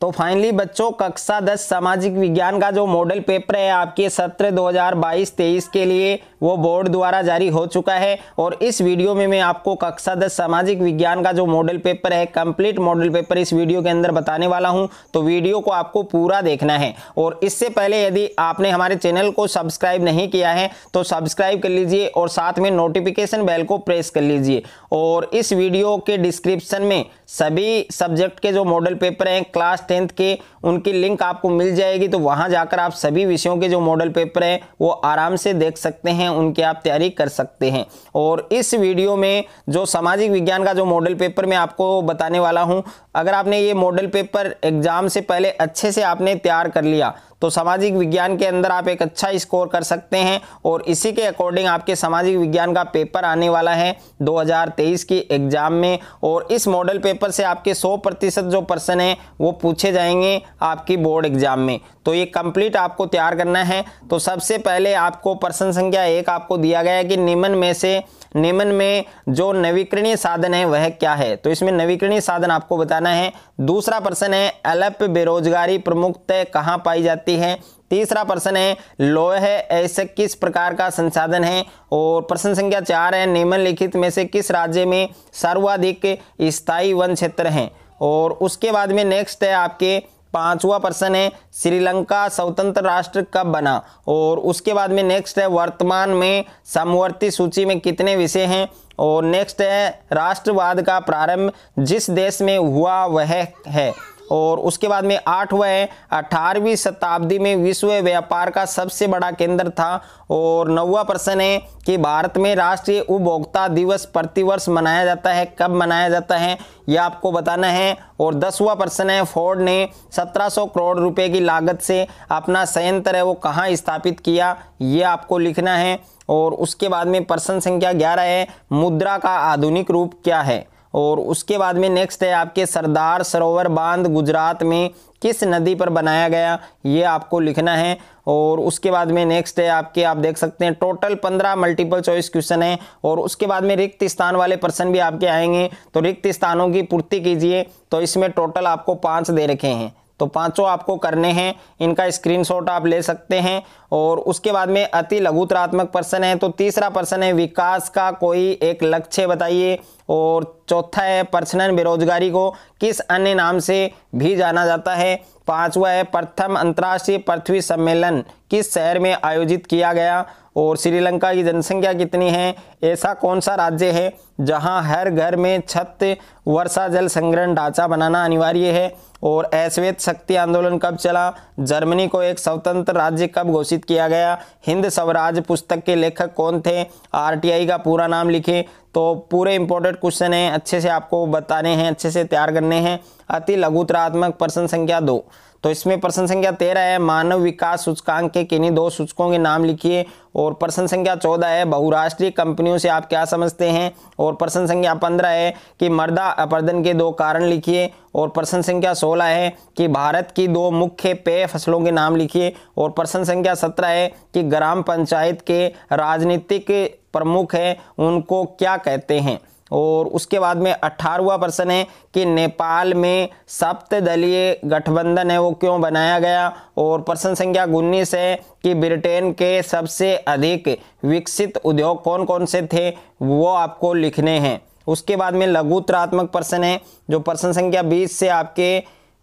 तो फाइनली बच्चों कक्षा दस सामाजिक विज्ञान का जो मॉडल पेपर है आपके सत्र 2022-23 के लिए वो बोर्ड द्वारा जारी हो चुका है और इस वीडियो में मैं आपको कक्षा दस सामाजिक विज्ञान का जो मॉडल पेपर है कंप्लीट मॉडल पेपर इस वीडियो के अंदर बताने वाला हूं तो वीडियो को आपको पूरा देखना है और इससे पहले यदि आपने हमारे चैनल को सब्सक्राइब नहीं किया है तो सब्सक्राइब कर लीजिए और साथ में नोटिफिकेशन बेल को प्रेस कर लीजिए और इस वीडियो के डिस्क्रिप्शन में सभी सब्जेक्ट के जो मॉडल पेपर हैं क्लास टेंथ के उनकी लिंक आपको मिल जाएगी तो वहाँ जाकर आप सभी विषयों के जो मॉडल पेपर हैं वो आराम से देख सकते हैं उनकी आप तैयारी कर सकते हैं और इस वीडियो में जो सामाजिक विज्ञान का जो मॉडल पेपर मैं आपको बताने वाला हूँ अगर आपने ये मॉडल पेपर एग्जाम से पहले अच्छे से आपने तैयार कर लिया तो सामाजिक विज्ञान के अंदर आप एक अच्छा स्कोर कर सकते हैं और इसी के अकॉर्डिंग आपके सामाजिक विज्ञान का पेपर आने वाला है 2023 की एग्जाम में और इस मॉडल पेपर से आपके 100 प्रतिशत जो पर्सन है वो पूछ पूछे जाएंगे आपकी बोर्ड एग्जाम में तो ये कंप्लीट आपको तैयार करना है तो सबसे पहले आपको प्रश्न संख्या एक आपको दिया गया है कि निम्न में से निम्न में जो नवीकरणीय साधन है वह क्या है तो इसमें नवीकरणीय साधन आपको बताना है दूसरा प्रश्न है अल्प बेरोजगारी प्रमुख तय कहाँ पाई जाती है तीसरा प्रश्न है लोह है ऐसे किस प्रकार का संसाधन है और प्रश्न संख्या चार है निम्नलिखित में से किस राज्य में सर्वाधिक स्थायी वन क्षेत्र हैं और उसके बाद में नेक्स्ट है आपके पांचवा प्रश्न है श्रीलंका स्वतंत्र राष्ट्र कब बना और उसके बाद में नेक्स्ट है वर्तमान में समवर्ती सूची में कितने विषय हैं और नेक्स्ट है राष्ट्रवाद का प्रारंभ जिस देश में हुआ वह है और उसके बाद में आठ है अठारहवीं शताब्दी में विश्व व्यापार का सबसे बड़ा केंद्र था और नौवा प्रश्न है कि भारत में राष्ट्रीय उपभोक्ता दिवस प्रतिवर्ष मनाया जाता है कब मनाया जाता है यह आपको बताना है और दसवा प्रश्न है फोर्ड ने 1700 करोड़ रुपए की लागत से अपना संयंत्र है वो कहाँ स्थापित किया ये आपको लिखना है और उसके बाद में प्रश्न संख्या ग्यारह है मुद्रा का आधुनिक रूप क्या है और उसके बाद में नेक्स्ट है आपके सरदार सरोवर बांध गुजरात में किस नदी पर बनाया गया ये आपको लिखना है और उसके बाद में नेक्स्ट है आपके आप देख सकते हैं टोटल पंद्रह मल्टीपल चॉइस क्वेश्चन है और उसके बाद में रिक्त स्थान वाले प्रश्न भी आपके आएंगे तो रिक्त स्थानों की पूर्ति कीजिए तो इसमें टोटल आपको पाँच दे रखे हैं तो पांचों आपको करने हैं इनका स्क्रीनशॉट आप ले सकते हैं और उसके बाद में अति लघुतरात्मक प्रश्न है तो तीसरा प्रश्न है विकास का कोई एक लक्ष्य बताइए और चौथा है प्रश्न बेरोजगारी को किस अन्य नाम से भी जाना जाता है पांचवा है प्रथम अंतर्राष्ट्रीय पृथ्वी सम्मेलन किस शहर में आयोजित किया गया और श्रीलंका की जनसंख्या कितनी है ऐसा कौन सा राज्य है जहाँ हर घर में छत वर्षा जल संग्रहण ढांचा बनाना अनिवार्य है और अश्वेत शक्ति आंदोलन कब चला जर्मनी को एक स्वतंत्र राज्य कब घोषित किया गया हिंद स्वराज पुस्तक के लेखक कौन थे आरटीआई का पूरा नाम लिखे तो पूरे इंपॉर्टेंट क्वेश्चन हैं अच्छे से आपको बताने हैं अच्छे से तैयार करने हैं अति लघुतरात्मक प्रश्न संख्या दो तो इसमें प्रश्न संख्या तेरह है मानव विकास सूचकांक के किन्हीं दो सूचकों के नाम लिखिए और प्रश्न संख्या चौदह है बहुराष्ट्रीय कंपनियों से आप क्या समझते हैं और प्रश्न संख्या पंद्रह है कि मर्दा अपर्दन के दो कारण लिखिए और प्रश्न संख्या सोलह है कि भारत की दो मुख्य पेय फसलों के नाम लिखिए और प्रश्न संख्या सत्रह है कि ग्राम पंचायत के राजनीतिक प्रमुख हैं उनको क्या कहते हैं और उसके बाद में अठारहवा प्रश्न है कि नेपाल में सप्तलीय गठबंधन है वो क्यों बनाया गया और प्रश्न संख्या उन्नीस है कि ब्रिटेन के सबसे अधिक विकसित उद्योग कौन कौन से थे वो आपको लिखने हैं उसके बाद में लघुत्रात्मक प्रश्न है जो प्रश्न संख्या बीस से आपके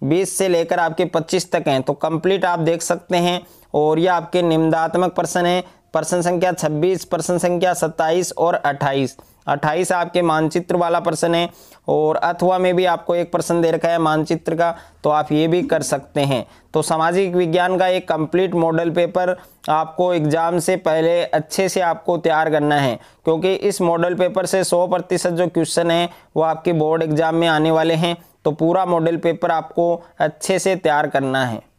बीस से लेकर आपके पच्चीस तक हैं तो कंप्लीट आप देख सकते हैं और ये आपके निम्दात्मक प्रश्न है प्रश्न संख्या छब्बीस प्रश्न संख्या सत्ताईस और अट्ठाईस अट्ठाईस आपके मानचित्र वाला प्रश्न है और अथवा में भी आपको एक प्रश्न दे रखा है मानचित्र का तो आप ये भी कर सकते हैं तो सामाजिक विज्ञान का एक कंप्लीट मॉडल पेपर आपको एग्ज़ाम से पहले अच्छे से आपको तैयार करना है क्योंकि इस मॉडल पेपर से 100 प्रतिशत जो क्वेश्चन हैं वो आपके बोर्ड एग्ज़ाम में आने वाले हैं तो पूरा मॉडल पेपर आपको अच्छे से तैयार करना है